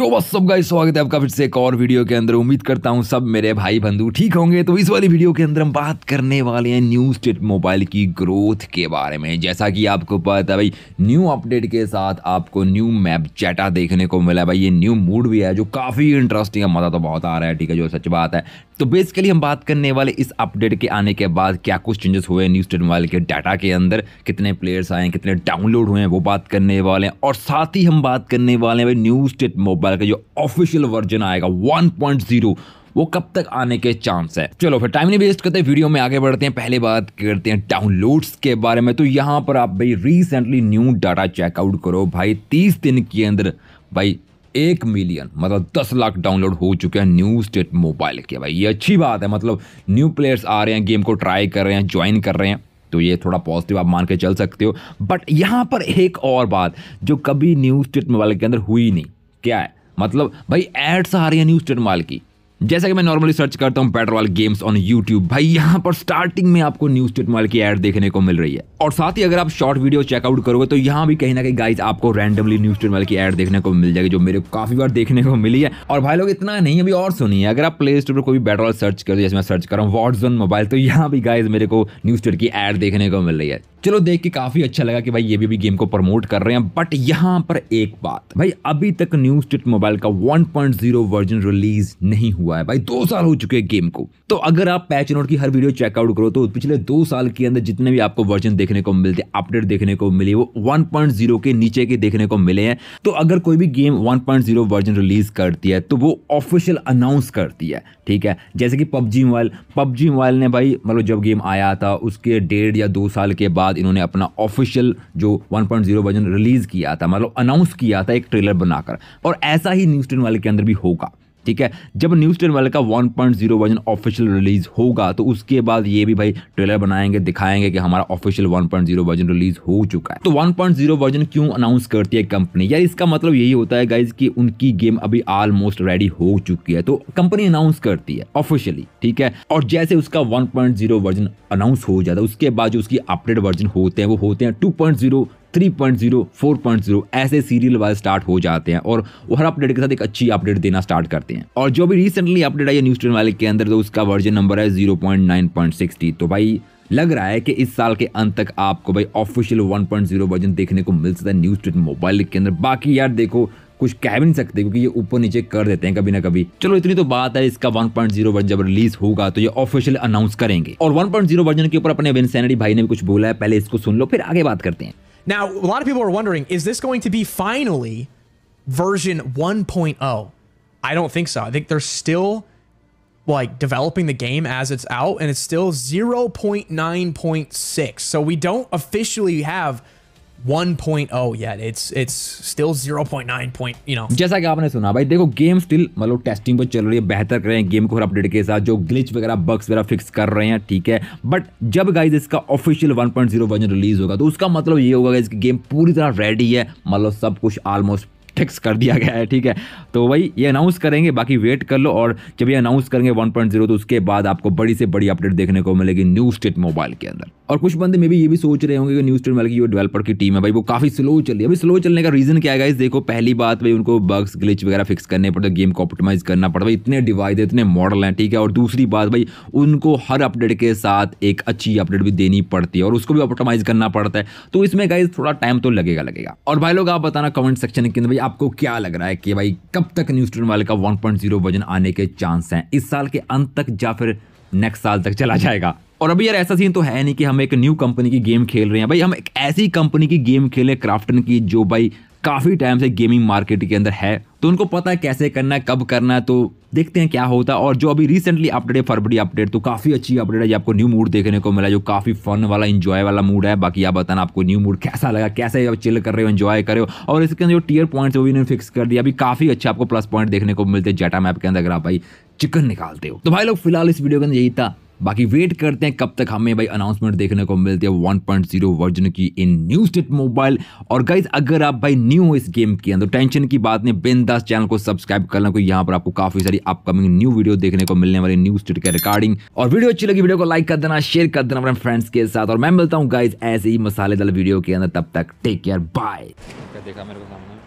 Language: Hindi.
यो बस सब गाइस स्वागत है आपका फिर से एक और वीडियो के अंदर उम्मीद करता हूँ सब मेरे भाई बंधु ठीक होंगे तो इस वाली वीडियो के अंदर हम बात करने वाले हैं न्यू स्टेट मोबाइल की ग्रोथ के बारे में जैसा कि आपको पता है भाई न्यू अपडेट के साथ आपको न्यू मैप चैटा देखने को मिला भाई ये न्यू मूड भी है जो काफ़ी इंटरेस्टिंग है मज़ा तो बहुत आ रहा है ठीक है जो सच बात है तो बेसिकली हम बात करने वाले इस अपडेट के आने के बाद क्या कुछ चेंजेस हुए न्यूज टेन मोबाइल के डाटा के अंदर कितने प्लेयर्स आए हैं कितने डाउनलोड हुए हैं वो बात करने वाले हैं और साथ ही हम बात करने वाले हैं न्यूज मोबाइल का जो ऑफिशियल वर्जन आएगा जीरो वो कब तक आने के चांस है चलो फिर टाइम नहीं वेस्ट करते वीडियो में आगे बढ़ते हैं पहले बात करते हैं डाउनलोड्स के बारे में तो यहाँ पर आप भाई रिसेंटली न्यू डाटा चेकआउट करो भाई तीस दिन के अंदर भाई एक मिलियन मतलब दस लाख डाउनलोड हो चुके हैं न्यू स्टेट मोबाइल के भाई ये अच्छी बात है मतलब न्यू प्लेयर्स आ रहे हैं गेम को ट्राई कर रहे हैं ज्वाइन कर रहे हैं तो ये थोड़ा पॉजिटिव आप मान के चल सकते हो बट यहाँ पर एक और बात जो कभी न्यू स्टेट मोबाइल के अंदर हुई नहीं क्या है मतलब भाई एड्स आ रही है न्यू स्टेट मोबाइल की जैसा कि मैं नॉर्मली सर्च करता हूँ बैटर वाल गेम्स ऑन यूट्यूब भाई यहाँ पर स्टार्टिंग में आपको न्यू स्टेट मोबाइल की एड देखने को मिल रही है और साथ ही अगर आप शॉर्ट वीडियो चेकआउट करोगे तो यहाँ भी कहीं ना कहीं गाइज आपको रैंडमली न्यू स्टेट मोबाइल की एड देखने को मिल जाएगी जो मेरे काफी बार देखने को मिली है और भाई लोग इतना नहीं अभी और सुनिए अगर आप प्ले स्टोर पर कोई बैटर वाल सर्च कर दो जैसे मैं सर्च कर रहा हूँ वॉट्स मोबाइल तो यहाँ भी गाइज मेरे को न्यू स्टेट की एड देखने को मिल रही है चलो देख के काफ़ी अच्छा लगा कि भाई ये भी भी गेम को प्रमोट कर रहे हैं बट यहाँ पर एक बात भाई अभी तक न्यू स्टेट मोबाइल का 1.0 वर्जन रिलीज नहीं हुआ है भाई दो साल हो चुके हैं गेम को तो अगर आप पैच नोट की हर वीडियो चेकआउट करो तो पिछले दो साल के अंदर जितने भी आपको वर्जन देखने को मिलते अपडेट देखने को मिले वो वन के नीचे के देखने को मिले हैं तो अगर कोई भी गेम वन वर्जन रिलीज करती है तो वो ऑफिशियल अनाउंस करती है ठीक है जैसे कि पबजी मोबाइल पबजी मोबाइल ने भाई मतलब जब गेम आया था उसके डेढ़ या दो साल के बाद बाद इन्होंने अपना ऑफिशियल जो 1.0 वर्जन रिलीज़ किया था मतलब अनाउंस किया था एक ट्रेलर बनाकर और ऐसा ही न्यूज़ टेन वाले के अंदर भी होगा ठीक है जब न्यूज टेन वाले का 1.0 वर्जन ऑफिशियल रिलीज होगा तो उसके बाद ये भी भाई ट्रेलर बनाएंगे दिखाएंगे कि हमारा ऑफिशियल 1.0 वर्जन रिलीज हो चुका है तो 1.0 वर्जन क्यों अनाउंस करती है कंपनी यार इसका मतलब यही होता है गाइज कि उनकी गेम अभी ऑलमोस्ट रेडी हो चुकी है तो कंपनी अनाउंस करती है ऑफिशियली ठीक है और जैसे उसका वन वर्जन अनाउंस हो जाता है उसके बाद जो उसकी अपडेट वर्जन होते हैं वो होते हैं two three point zero four point zero ऐसे सीरियल वाइज स्टार्ट हो जाते हैं और हर अपडेट के साथ एक अच्छी अपडेट देना स्टार्ट करते हैं और जो भी रिसेंटली अपडेट आई है न्यूज वाले के अंदर तो उसका वर्जन नंबर है zero point nine point sixty तो भाई लग रहा है कि इस साल के अंत तक आपको भाई ऑफिशियल 1.0 वर्जन देखने को मिल सकता है न्यूज ट्विट मोबाइल के अंदर बाकी यार देखो कुछ कह भी नहीं सकते क्योंकि ये ऊपर नीचे कर देते हैं कभी ना कभी चलो इतनी तो बात है इसका 1.0 वर्जन जब रिलीज होगा तो ये ऑफिशियल अनाउंस करेंगे और 1.0 वर्जन के ऊपर अपने भाई ने भी कुछ बोला है पहले इसको सुन लो फिर आगे बात करते हैं Now, a lot of people are wondering, is this going to be finally version 1.0? I don't think so. I think they're still like developing the game as it's out and it's still 0.9.6. So we don't officially have 1.0 yet. It's it's still 0.9 point, you know. जैसा कि आपने सुना भाई देखो गेम स्टिल मतलब टेस्टिंग पर तो चल रही है बेहतर कर रहे हैं गेम को हर अपडेट के साथ जो ग्लिच वगैरह बग्स वगैरह फिक्स कर रहे हैं ठीक है बट जब गाइज इसका ऑफिशियल 1.0 वर्जन रिलीज होगा तो उसका मतलब ये होगा गाइज कि गेम पूरी तरह रेडी है मतलब सब कुछ ऑलमोस्ट फिक्स कर दिया गया है ठीक है तो भाई ये अनाउंस करेंगे बाकी वेट कर लो और जब ये अनाउंस करेंगे 1.0 तो उसके बाद आपको बड़ी से बड़ी अपडेट देखने को मिलेगी न्यू स्टेट मोबाइल के अंदर और कुछ बंदे मे भी ये भी सोच रहे होंगे कि न्यूज ट्रेन वाले की जो डेवलपर की टीम है भाई वो काफ़ी स्लो चल रही है अभी स्लो चलने का रीज़न क्या है इस देखो पहली बात भाई उनको बग्स ग्लिच वगैरह फिक्स करने पड़ते गेम को ऑप्टिमाइज करना पड़ता है इतने डिवाइस है इतने मॉडल हैं ठीक है और दूसरी बात भाई उनको हर अपडेट के साथ एक अच्छी अपडेट भी देनी पड़ती है और उसको भी ऑप्टिमाइज करना पड़ता है तो इसमें गाइज थोड़ा टाइम तो लगेगा लगेगा और भाई लोग आप बताना कमेंट सेक्शन के अंदर भाई आपको क्या लग रहा है कि भाई कब तक न्यूज ट्रेन वाले का वन वजन आने के चांस हैं इस साल के अंत तक या फिर नेक्स्ट साल तक चला जाएगा और अभी यार ऐसा सीन तो है नहीं कि हम एक न्यू कंपनी की गेम खेल रहे हैं भाई हम एक ऐसी कंपनी की गेम खेले क्राफ्टन की जो भाई काफ़ी टाइम से गेमिंग मार्केट के अंदर है तो उनको पता है कैसे करना है कब करना है तो देखते हैं क्या होता है और जो अभी रिसेंटली अपडेट है फरवरी अपडेट तो काफ़ी अच्छी अपडेट है जो आपको न्यू मूड देखने को मिला जो काफ़ी फन वाला इन्जॉय वाला मूड है बाकी आप बताना आपको न्यू मूड कैसा लगा कैसे आप चिल कर रहे हो इन्जॉय कर रहे हो और इसके अंदर जो टीयर पॉइंट्स वो भी इन्होंने फिक्स कर दिया अभी काफ़ी अच्छा आपको प्लस पॉइंट देखने को मिलते हैं जेटा मैप के अंदर अगर आप भाई चिकन निकालते हो तो भाई लोग फिलहाल इस वीडियो के अंदर यही था बाकी वेट करते हैं कब तक हमें भाई अनाउंसमेंट देखने को मिलती है जीरो वर्जन की इन न्यू स्टेट मोबाइल और गाइज अगर आप भाई न्यू हो इस गेम के अंदर टेंशन की बात नहीं बिंदास चैनल को सब्सक्राइब कर लो यहाँ पर आपको काफी सारी अपकमिंग न्यू वीडियो देखने को मिलने वाली न्यू स्टेट के रिकॉर्डिंग और वीडियो अच्छी लगी वीडियो को लाइक कर देना शेयर कर देना अपने फ्रेंड्स के साथ और मैं मिलता हूँ गाइज ऐसे ही मसालेदार वीडियो के अंदर तब तक टेक केयर बाय देखा मेरे को सामने